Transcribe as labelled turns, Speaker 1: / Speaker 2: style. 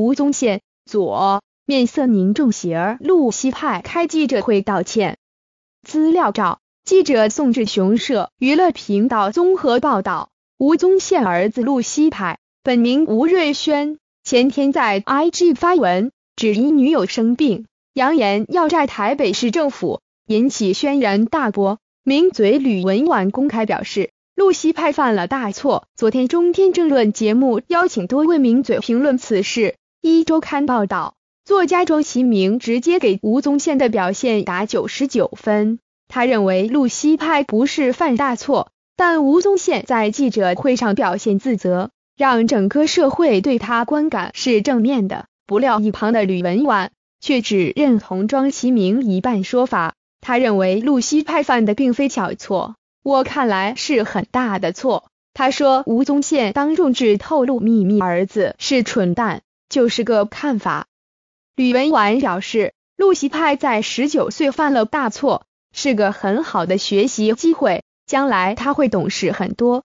Speaker 1: 吴宗宪左面色凝重，喜儿露西派开记者会道歉。资料照，记者宋志雄摄，娱乐频道综合报道。吴宗宪儿子陆西派本名吴瑞轩，前天在 IG 发文，指因女友生病，扬言要债台北市政府，引起轩然大波。名嘴吕文婉公开表示，露西派犯了大错。昨天中天政论节目邀请多位名嘴评论此事。一周刊报道，作家庄其明直接给吴宗宪的表现打九十九分。他认为露西派不是犯大错，但吴宗宪在记者会上表现自责，让整个社会对他观感是正面的。不料一旁的吕文婉却只认同庄其明一半说法。他认为露西派犯的并非小错，我看来是很大的错。他说吴宗宪当众只透露秘密，儿子是蠢蛋。就是个看法。吕文婉表示，陆习派在十九岁犯了大错，是个很好的学习机会，将来他会懂事很多。